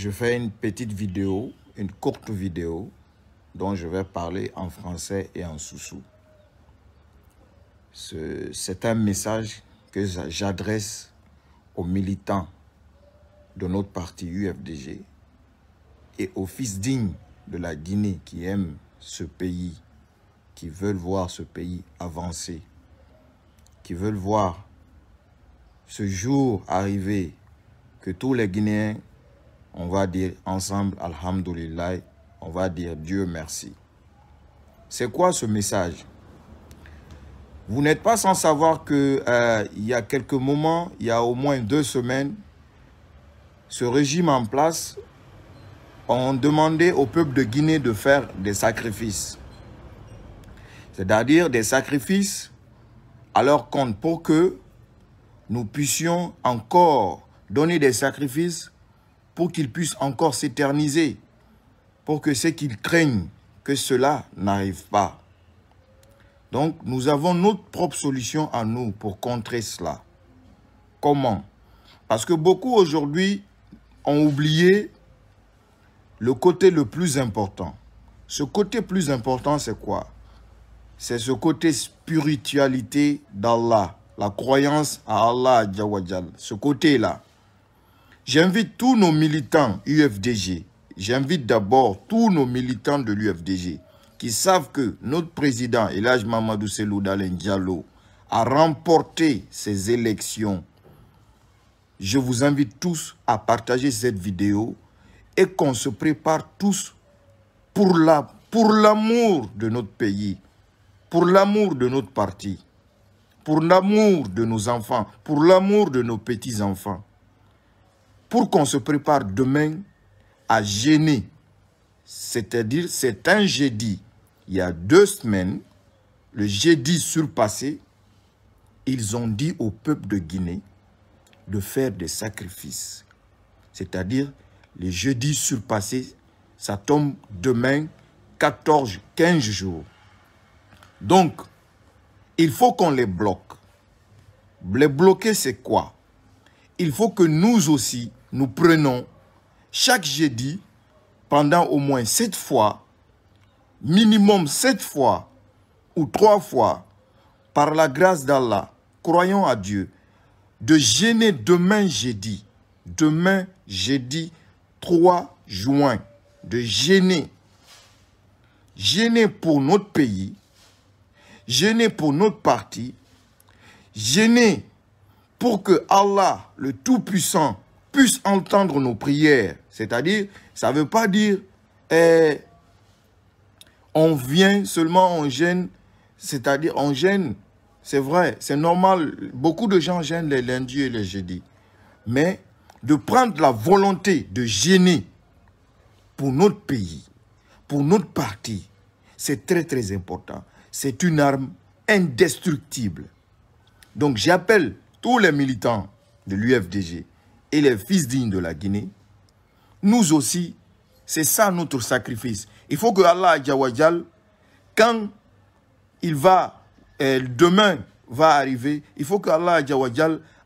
je fais une petite vidéo, une courte vidéo, dont je vais parler en français et en soussou. C'est un message que j'adresse aux militants de notre parti UFDG et aux fils dignes de la Guinée qui aiment ce pays, qui veulent voir ce pays avancer, qui veulent voir ce jour arriver que tous les Guinéens on va dire ensemble Alhamdulillah, on va dire Dieu merci. C'est quoi ce message Vous n'êtes pas sans savoir que euh, il y a quelques moments, il y a au moins deux semaines, ce régime en place, on demandé au peuple de Guinée de faire des sacrifices. C'est-à-dire des sacrifices à leur compte pour que nous puissions encore donner des sacrifices pour qu'ils puissent encore s'éterniser, pour que ce qu'ils craignent, que cela n'arrive pas. Donc, nous avons notre propre solution à nous pour contrer cela. Comment Parce que beaucoup aujourd'hui ont oublié le côté le plus important. Ce côté plus important, c'est quoi C'est ce côté spiritualité d'Allah, la croyance à Allah, ce côté-là. J'invite tous nos militants UFDG, j'invite d'abord tous nos militants de l'UFDG qui savent que notre président, Elage Mamadou Selou Diallo, a remporté ces élections. Je vous invite tous à partager cette vidéo et qu'on se prépare tous pour l'amour la, pour de notre pays, pour l'amour de notre parti, pour l'amour de nos enfants, pour l'amour de nos petits-enfants pour qu'on se prépare demain à gêner. C'est-à-dire, c'est un jeudi. Il y a deux semaines, le jeudi surpassé, ils ont dit au peuple de Guinée de faire des sacrifices. C'est-à-dire, le jeudi surpassé, ça tombe demain, 14, 15 jours. Donc, il faut qu'on les bloque. Les bloquer, c'est quoi Il faut que nous aussi, nous prenons chaque jeudi, pendant au moins sept fois, minimum sept fois ou trois fois, par la grâce d'Allah, croyons à Dieu, de gêner demain jeudi, demain jeudi 3 juin, de gêner, gêner pour notre pays, gêner pour notre parti, gêner pour que Allah, le Tout-Puissant, puissent entendre nos prières. C'est-à-dire, ça ne veut pas dire eh, on vient seulement en gêne, c'est-à-dire en gêne. C'est vrai, c'est normal. Beaucoup de gens gênent les lundis et les jeudis. Mais de prendre la volonté de gêner pour notre pays, pour notre parti, c'est très très important. C'est une arme indestructible. Donc j'appelle tous les militants de l'UFDG et les fils dignes de la Guinée, nous aussi, c'est ça notre sacrifice. Il faut que Allah, quand il va, euh, demain va arriver, il faut que Allah,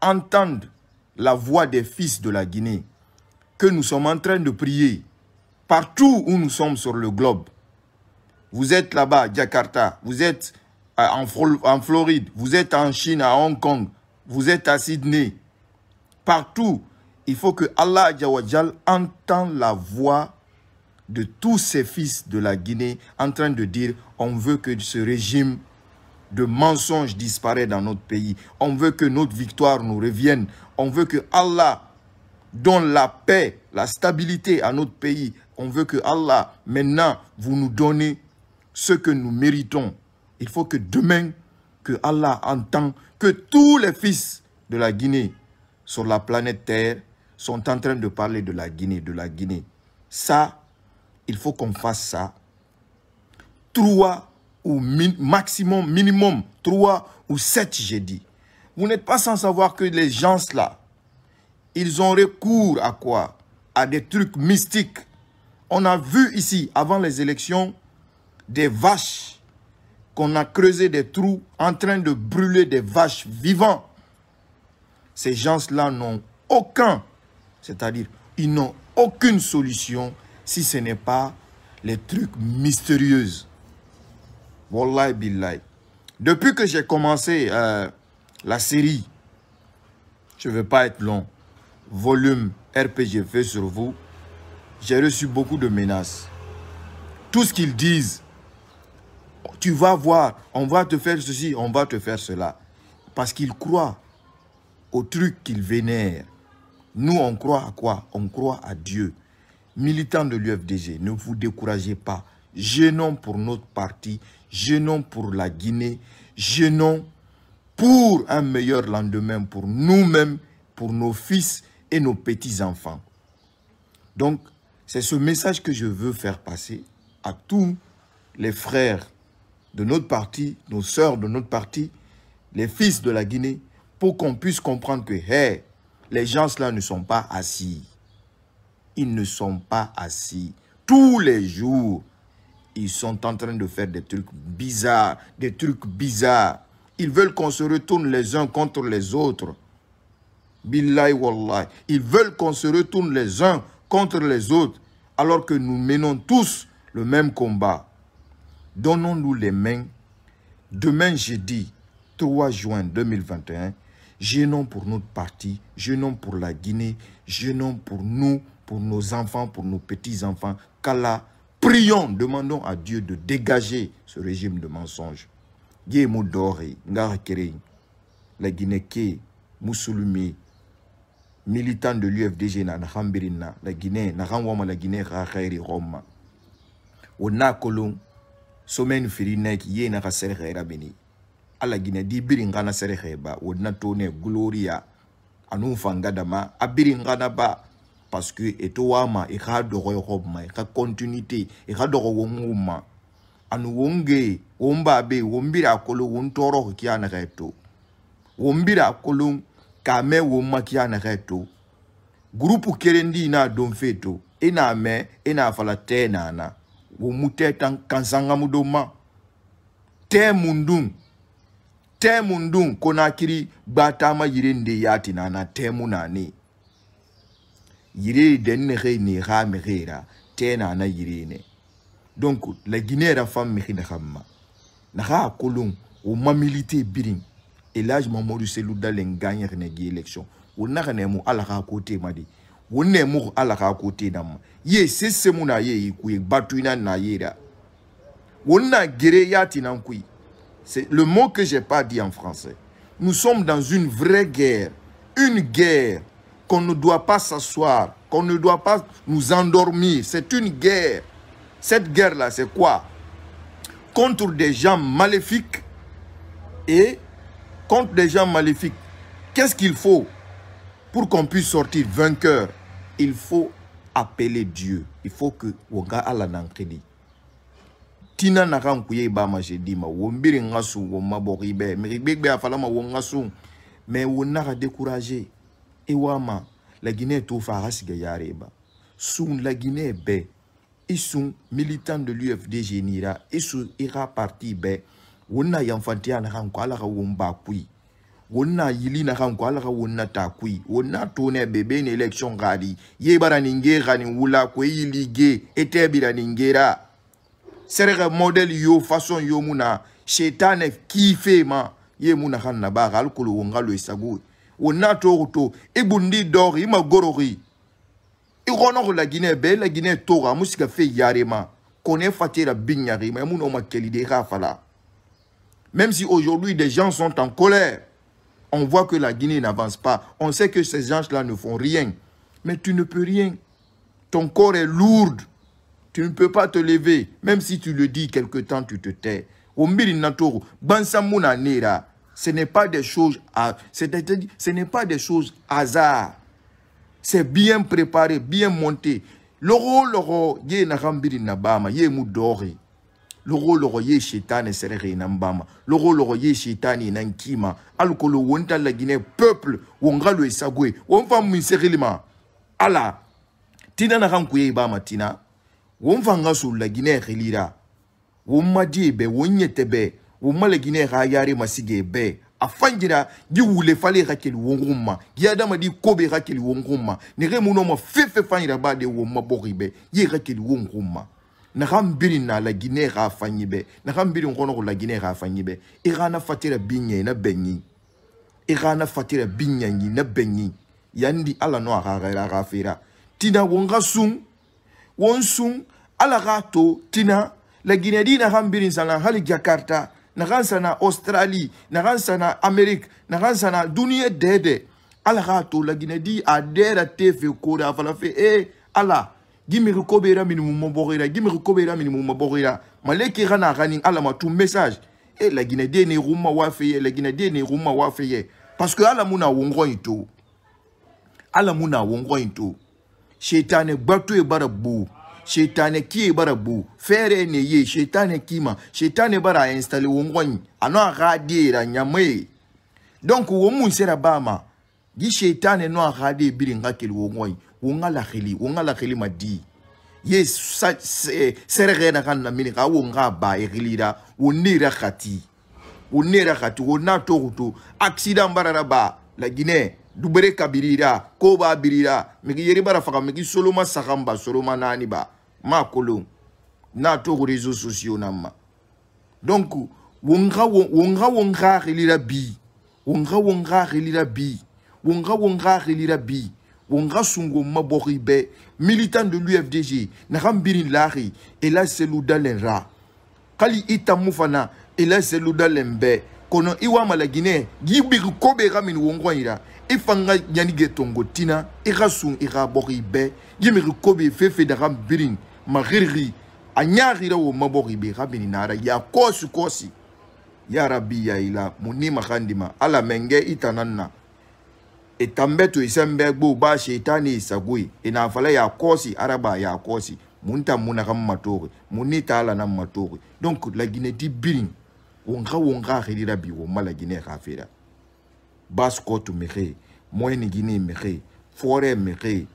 entende la voix des fils de la Guinée, que nous sommes en train de prier partout où nous sommes sur le globe. Vous êtes là-bas, Jakarta, vous êtes euh, en Floride, vous êtes en Chine, à Hong Kong, vous êtes à Sydney, partout, il faut que Allah entende la voix de tous ses fils de la Guinée en train de dire on veut que ce régime de mensonges disparaisse dans notre pays. On veut que notre victoire nous revienne. On veut que Allah donne la paix, la stabilité à notre pays. On veut que Allah, maintenant, vous nous donnez ce que nous méritons. Il faut que demain, que Allah entende que tous les fils de la Guinée sur la planète Terre sont en train de parler de la Guinée, de la Guinée. Ça, il faut qu'on fasse ça. Trois ou maximum, minimum, trois ou sept, j'ai dit. Vous n'êtes pas sans savoir que les gens là, ils ont recours à quoi À des trucs mystiques. On a vu ici, avant les élections, des vaches qu'on a creusé des trous en train de brûler des vaches vivantes ces gens-là n'ont aucun, c'est-à-dire, ils n'ont aucune solution si ce n'est pas les trucs mystérieux. Wallahi billahi. Depuis que j'ai commencé euh, la série, je ne veux pas être long, volume RPG fait sur vous, j'ai reçu beaucoup de menaces. Tout ce qu'ils disent, tu vas voir, on va te faire ceci, on va te faire cela. Parce qu'ils croient au truc qu'ils vénèrent. Nous, on croit à quoi On croit à Dieu. Militants de l'UFDG, ne vous découragez pas. Gênons pour notre parti, Gênons pour la Guinée, Gênons pour un meilleur lendemain pour nous-mêmes, pour nos fils et nos petits-enfants. Donc, c'est ce message que je veux faire passer à tous les frères de notre parti, nos sœurs de notre parti, les fils de la Guinée pour qu'on puisse comprendre que les gens là ne sont pas assis. Ils ne sont pas assis. Tous les jours, ils sont en train de faire des trucs bizarres, des trucs bizarres. Ils veulent qu'on se retourne les uns contre les autres. Billahi wallahi. Ils veulent qu'on se retourne les uns contre les autres, alors que nous menons tous le même combat. Donnons-nous les mains. Demain jeudi, 3 juin 2021, Jeûnons pour notre parti, jeûnons pour la Guinée, jeûnons pour nous, pour nos enfants, pour nos petits-enfants. Kala, prions, demandons à Dieu de dégager ce régime de mensonges. Dieu Moudore, Ngarakere, la Guinée, Moussoulmi, militant de l'UFDG, Nahambirina, la Guinée, Nahanwama, la Guinée, Rahairi, Roma. Onakolum, Somen Firinek, Yé, Nahasere, Rabeni. ala gine di birin gana sere ba wadna to ne gloria anu fanga dama a birin gana ba parce que e to wa ma e ka dogo yo ma e ka continuité e ka dogo wo ma anu wonge womba be wombira kolo won toro ki ana ka to wombira kolo ka me wo ma ki ana ka to groupe kerendi na don feto ina e me ina e fala te nana wo muteta kansanga mudoma te mundung tɛmu ndun konakiri gbatama yire nde yati na na tɛmu nani yire den ne ge ne ga me ge ra tena na yire ne donc la guinée ra fam me khine khamma na ga kolung o ma mamilité birin elage mamadou selou dalen gagner ne gi élection o na ne mu ala ga côté di o ne mu ala ga côté nam ye sese mu na ye ku e batuina na yira na gere yati nan kuyi C'est le mot que je n'ai pas dit en français. Nous sommes dans une vraie guerre. Une guerre qu'on ne doit pas s'asseoir, qu'on ne doit pas nous endormir. C'est une guerre. Cette guerre-là, c'est quoi Contre des gens maléfiques et contre des gens maléfiques. Qu'est-ce qu'il faut pour qu'on puisse sortir vainqueur Il faut appeler Dieu. Il faut que Wonga tina na ka nkuye e baa ma ze di ma wo mbiri n ka so wo mabɔkɔ i bɛɛ mɛ gbegbe a fala ma wo n ka so mɛ wo na ka découragé e waa ma laginɛ t'o fɛ a ka sigɛ yaare e ba sun laginɛ bɛɛ i sun militant de l'ufdg nira i e sun i e ka parti bɛɛ wo na yanfantiya na ka nkɔ ala ka wo n baa kui wo na yili na ka nkɔ ala ka wo na taa kui wo na to nɛ bɛ bɛ ni élection ka di ye bara nin ge ka nin wula ko e yili ge e tɛ bira nin gera c'est un modèle yo façon yo mu shetane kife ma ye mu kan na ba ka alkolo wo ngalo isagu wo na to to e e gorori i e la guinée belle la guinée tora musika fe yare ma kone fatira binyari ma ya ma kelide rafala même si aujourd'hui des gens sont en colère on voit que la Guinée n'avance pas. On sait que ces gens-là ne font rien. Mais tu ne peux rien. Ton corps est lourd. Tu ne peux pas te lever. Même si tu le dis quelque temps, tu te tais. Ce n'est pas des choses à, ce n'est pas des choses hasard. C'est bien préparé, bien monté. Loro loro ye nakambiri nabama ye mudori. Loro loro ye shetane serere nambama. Loro loro ye shetane nankima. Alukolo wonta la Guinée peuple wongalo esagwe. Wonfa mwiserilima. Ala. Tina nakankuye bama matina wo mvanga sulla gine xilira wo madi be wo ɲete be wo mala gine xa yare masige be a fanjira gi wule fale xa keli wongun ma gi adamadi kobe xa keli wongun ma nexe munoma fefe fanjira ba de wo maboxi be ye xa keli wongun ma naxa nbirin na la gine xa fanɲi be naxa nbirin xonoxu la gine xa fanɲi be i e xana fatira bi ɲe na benɲi i e xana fatira bi ɲaɲi na benɲi yandi ala no a xa xera xa fera tina wo n xa sun won sun ala k'a to tina laginɛdi na kan biri sana hali jakarta na kan sana australie na kan sana amerike na kan sana duniɲɛ dɛɛdɛ ala k'a to laginɛdi a dɛɛra te fe kore a fala fe e ala gimigi kobera minimu mabɔgera gimigi kobera minimu mabɔgera maleki kana kani ala ma tu message e eh, laginɛden ne ruma wa fe ye laginɛden ne ruma wa fe ye parce que ala mu na wongɔ yi to ala mu na wongɔ yi to shetane gbatu e bara bu shetane ki e bara bu fere ne ye shetane kima shetane bara installe wo ngoni ano aga dira e nyame donc wo mun sera bama gi shetane no aga de biri ngakeli wo ngoni wo ngala khili wo ngala khili madi ye sɛrɛgɛ na ka namini ka wo nga ba egilira wo nera kati wo nera kati wo na togo to accident barara ba la guinée dubere kabirira koba birira migi yeribara faga migi soloma sagamba soloma nani ba ma kolon na to réseaux sociaux na ma donc wonga wonga wonga relira bi wonga wonga relira bi wonga wonga relira bi wonga sungo mabori be militant de l'UFDG nakam birin lari et là c'est l'oudalenra kali itamu fana et là c'est l'oudalembe kono iwa malagine gibiri kobera min wongo ira i fan ka ɲanigɛ tɔngo tina i ka sun i ka bɔk i bɛɛ yimiri ko be fefe daga birin magirigi a ɲagira wo mabɔk i be ka bininara ya kɔsi kɔsi ya rabi ya ila mu ni makan dima ala mɛngɛ i tanan na i tan bɛ to i sɛn bɛɛ gbo b'a seitani i sago ye i n'a fala y'a kɔsi araba y'a kɔsi mun ta mun na ka matoge mun ni t'a la na matoge donc laginɛ di birin wo nka wo nka a xirira bi wo ma laginɛ k'a fera baskot mexe moyenne guinée mexe forêt mexe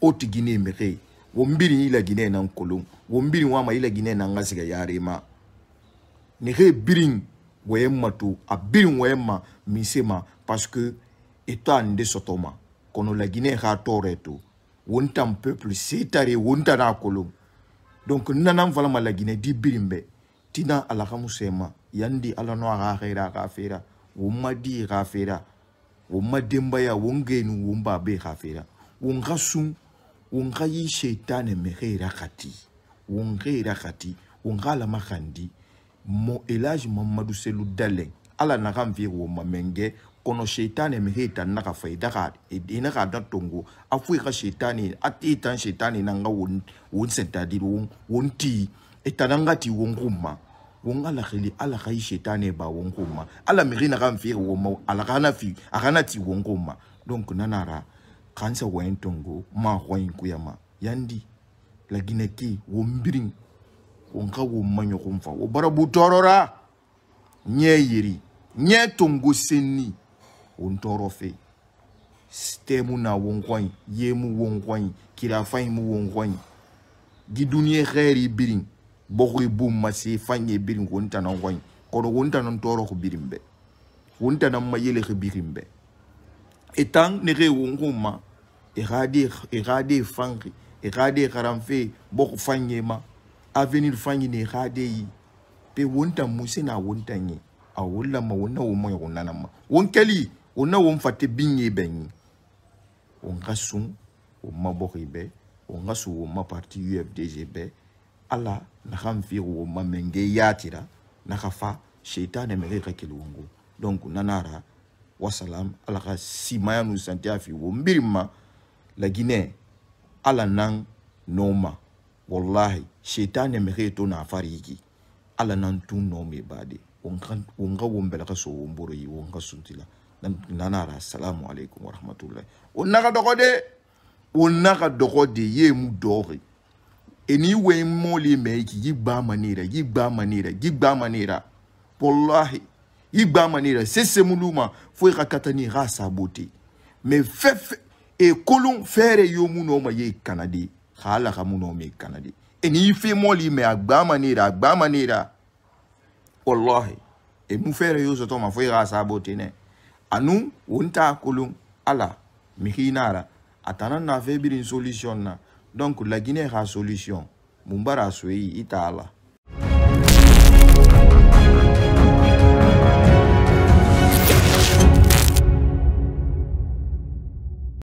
haute guinée mexe wo mbiri ila guinée nan kolon wo mbiri wama ila guinée nan ga siga yarema nexe birin woyemma to a birin woyemma min sema parce que eta nde sotoma kono la guinée xa tore to wontan peuple setare wontana kolon donc nanan falama la guinée di birin be tina alakamu sema yandi ala no axa xera axa fera woma di gafera woma dembaya wongenu womba be gafera wonga sun wonga yi sheitane mehera kati wongera kati wonga alama kandi mo elage mamadu selu dalen ala naga mvie woma menge kono sheitane meheta naga faida ga inaga e da tongo afu ga sheitane atitan sheitane nanga won won sentadiro won ti etananga ti wonguma wong alagile alaga ishetane ba wong komma ala merina ga mfere woma ala gana fi agana ti wong donc nanara kansa wen ma hoyin kuyama yandi la gineki wombirin wonka womma nyogon fa wo butorora nye nye tongo senni won fe stemu na wonkwan yemu wonkwan kirafai mu wonkwan gidunye khairi birin boku ibum e masi fanye birin ko nta nan wani kono ko nta nan toro ko birin be ko nta nan ko birin etang ne re won kuma irade e irade e fangi irade karamfe boku fanye ma avenir fanye ne irade pe wonta musina wonta nyi a wulla ma wonna wo moyo wonna ma won kali wonna won fatte binye benyi won kasun won maboko ibe won kasu won ma parti UFDG be ala naxa n fiixuwo manme nge yaatira naxa fa sheitane mexe xa kiliwongo donc nanara wasalam ala xa simayanu santiya fiwo mbirinma la ala nan noma wallahi sheitane mexe to na ala nan tun nome bade wonxa wombelaxa so yi wonxa suntila nanara salamu aleykum warahmatullahi wo naxa de wo naxa de ye mu doxi eniwe mmụọla ime ike yigba maneira yigba maneira yigba maneira wallahi yigba maneira sesemuluma fo i ka kata ni ra sabote mais fɛfɛ e kolon fɛɛrɛ yo mu nɔ ma ye kana de ka ala ka mu nɔ ma ye kana de e ni i fe mɔli mɛ a gba maneira a gba maneira wallahi e mu fɛɛrɛ yo sɔtɔ ma fo i ka sabote nɛ anu won t'a kolon ala mihinara a tana na fɛ biri solution na donc la guinée a solution Mumbara a Itala.